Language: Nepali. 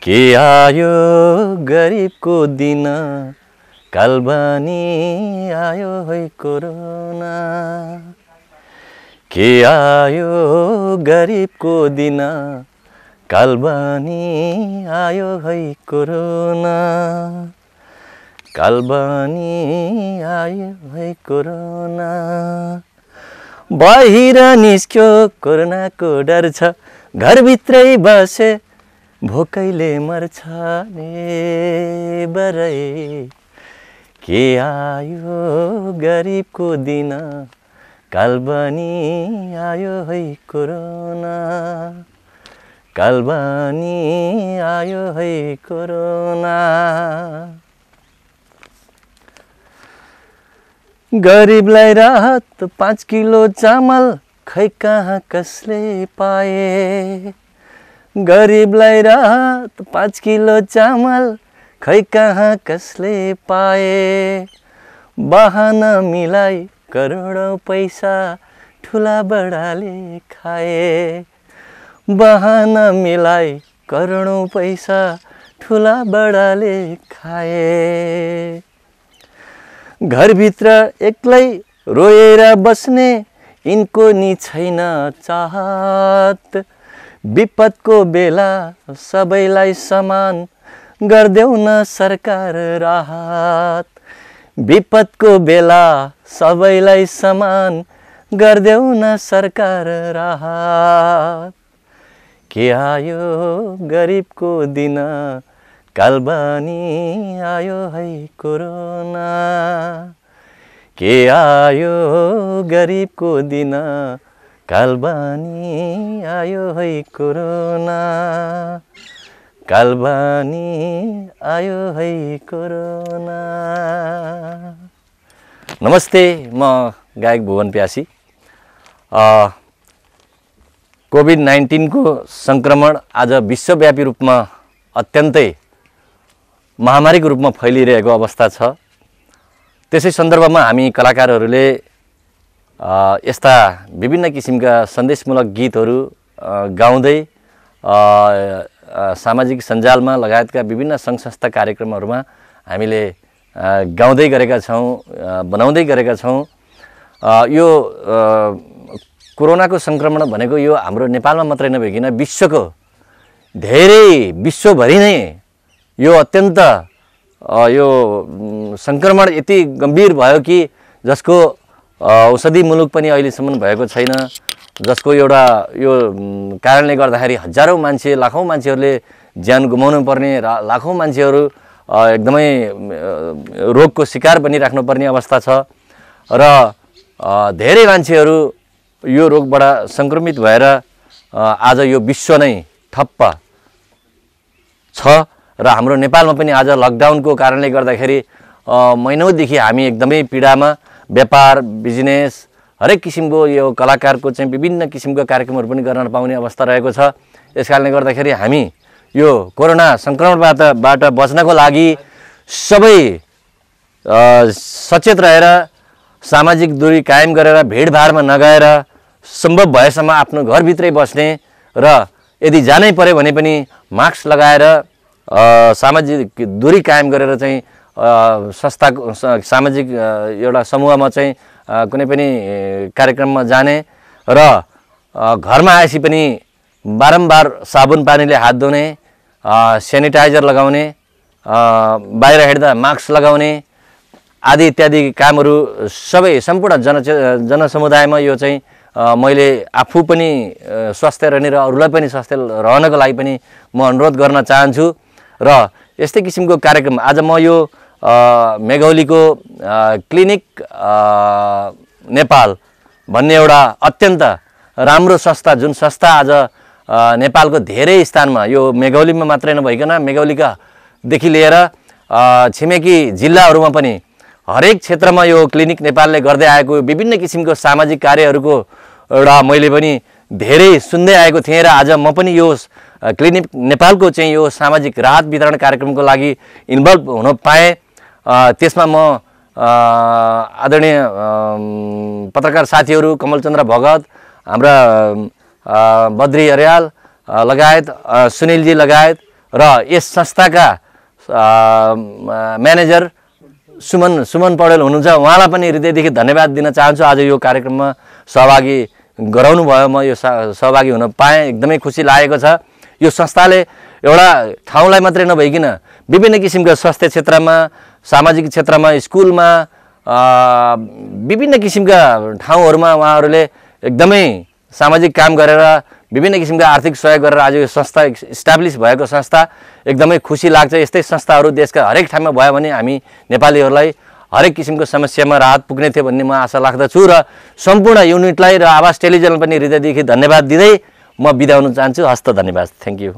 के आयो गरिबको दिन कालबानी आयो है कोरोना के आयो गरिबको दिन कालबानी आयो है कोरोना कालबानी आयो है कोरोना बाहिर निस्क्यो कोरोनाको डर छ घरभित्रै बसे भोकैले मर्छ ने बरै के आयो गरिबको दिन कालबानी आयो है कोरोना कालबानी आयो है कोरोना गरिबलाई राहत पाँच किलो चामल खै कहाँ कसले पाए गरिबलाई राहत पाँच किलो चामल खै कहाँ कसले पाए बहाना मिलाई करोडौँ पैसा ठुला बडाले खाए बहाना मिलाए करोडौँ पैसा ठुला बडाले खाए घरभित्र एक्लै रोएर बस्ने यिनको नि छैन चाहत विपदको बेला सबैलाई समान गरिदेऊ न सरकार राहत विपदको बेला सबैलाई समान गरिदेऊ न सरकार राहत के आयो गरिबको दिन कालबानी आयो है कोरोना के आयो गरिबको दिन कालबानी आयो है कोरोना कालबानी आयो है कोरोना नमस्ते म गायक भुवन प्यासी कोभिड नाइन्टिनको सङ्क्रमण आज विश्वव्यापी रूपमा अत्यन्तै महामारीको रूपमा फैलिरहेको अवस्था छ त्यसै सन्दर्भमा हामी कलाकारहरूले यस्ता विभिन्न किसिमका सन्देशमूलक गीतहरू गाउँदै सामाजिक सञ्जालमा लगायतका विभिन्न सङ्घ संस्था कार्यक्रमहरूमा हामीले गाउँदै गरेका छौँ बनाउँदै गरेका छौँ यो कोरोनाको सङ्क्रमण भनेको यो हाम्रो नेपालमा मात्रै नभइकन विश्वको धेरै विश्वभरि नै यो अत्यन्त यो सङ्क्रमण यति गम्भीर भयो कि जसको औषधि मुलुक पनि अहिलेसम्म भएको छैन जसको एउटा यो कारणले गर्दाखेरि हजारौँ मान्छे लाखौँ मान्छेहरूले ज्यान गुमाउनु पर्ने लाखौँ मान्छेहरू एकदमै रोगको शिकार पनि राख्नुपर्ने अवस्था छ र धेरै मान्छेहरू यो रोगबाट सङ्क्रमित भएर आज यो विश्व नै ठप्प छ र हाम्रो नेपालमा पनि आज लकडाउनको कारणले गर्दाखेरि महिनौदेखि हामी एकदमै पीडामा व्यापार बिजनेस हरेक किसिमको यो कलाकारको चाहिँ विभिन्न किसिमको कार्यक्रमहरू पनि गर्न पाउने अवस्था रहेको छ यस कारणले गर्दाखेरि हामी यो कोरोना सङ्क्रमणबाट बाट बच्नको लागि सबै सचेत रहेर सामाजिक दूरी कायम गरेर भिडभाडमा नगएर सम्भव भएसम्म आफ्नो घरभित्रै बस्ने र यदि जानै पऱ्यो भने पनि मास्क लगाएर सामाजिक दूरी कायम गरेर चाहिँ संस्थाको सामाजिक एउटा समूहमा चाहिँ कुनै पनि कार्यक्रममा जाने र घरमा आएपछि पनि बारम्बार साबुन पानीले हात धुने सेनिटाइजर लगाउने बाहिर हिँड्दा मास्क लगाउने आदि इत्यादि कामहरू सबै सम्पूर्ण जन जनसमुदायमा यो चाहिँ मैले आफू पनि स्वास्थ्य रहने र अरूलाई पनि स्वास्थ्य रहनको लागि पनि म अनुरोध गर्न चाहन्छु र यस्तै किसिमको कार्यक्रम आज म यो मेघौलीको क्लिनिक नेपाल भन्ने एउटा अत्यन्त राम्रो संस्था जुन संस्था आज नेपालको धेरै स्थानमा यो मेघौलीमा मात्रै नभइकन मेघौलीकादेखि लिएर छिमेकी जिल्लाहरूमा पनि हरेक क्षेत्रमा यो क्लिनिक नेपालले गर्दै आएको विभिन्न किसिमको सामाजिक कार्यहरूको एउटा मैले पनि धेरै सुन्दै आएको थिएँ र आज म पनि यो क्लिनिक नेपालको चाहिँ यो सामाजिक राहत वितरण कार्यक्रमको लागि इन्भल्भ हुन पाएँ त्यसमा म आदरणीय पत्रकार साथीहरू कमलचन्द्र भगत हाम्रा बद्री अर्याल लगायत सुनिलजी लगायत र यस संस्थाका म्यानेजर सुमन सुमन पौडेल हुनुहुन्छ उहाँलाई पनि हृदयदेखि धन्यवाद दिन चाहन्छु आज यो कार्यक्रममा सहभागी गराउनु भयो म यो सहभागी हुन पाएँ एकदमै खुसी लागेको छ यो संस्थाले एउटा ठाउँलाई मात्रै नभइकन विभिन्न किसिमका स्वास्थ्य क्षेत्रमा सामाजिक क्षेत्रमा स्कुलमा विभिन्न किसिमका ठाउँहरूमा उहाँहरूले एकदमै सामाजिक काम गरेर विभिन्न किसिमका आर्थिक सहयोग गरेर आज यो संस्था इस्टाब्लिस भएको संस्था एकदमै खुसी लाग्छ यस्तै संस्थाहरू देशका हरेक ठाउँमा भयो भने हामी नेपालीहरूलाई हरेक किसिमको समस्यामा राहत पुग्ने थियो भन्ने म आशा राख्दछु र सम्पूर्ण युनिटलाई र आवास टेलिभिजनलाई पनि हृदयदेखि धन्यवाद दिँदै म बिदा हुन चाहन्छु हस्त धन्यवाद थ्याङ्क यू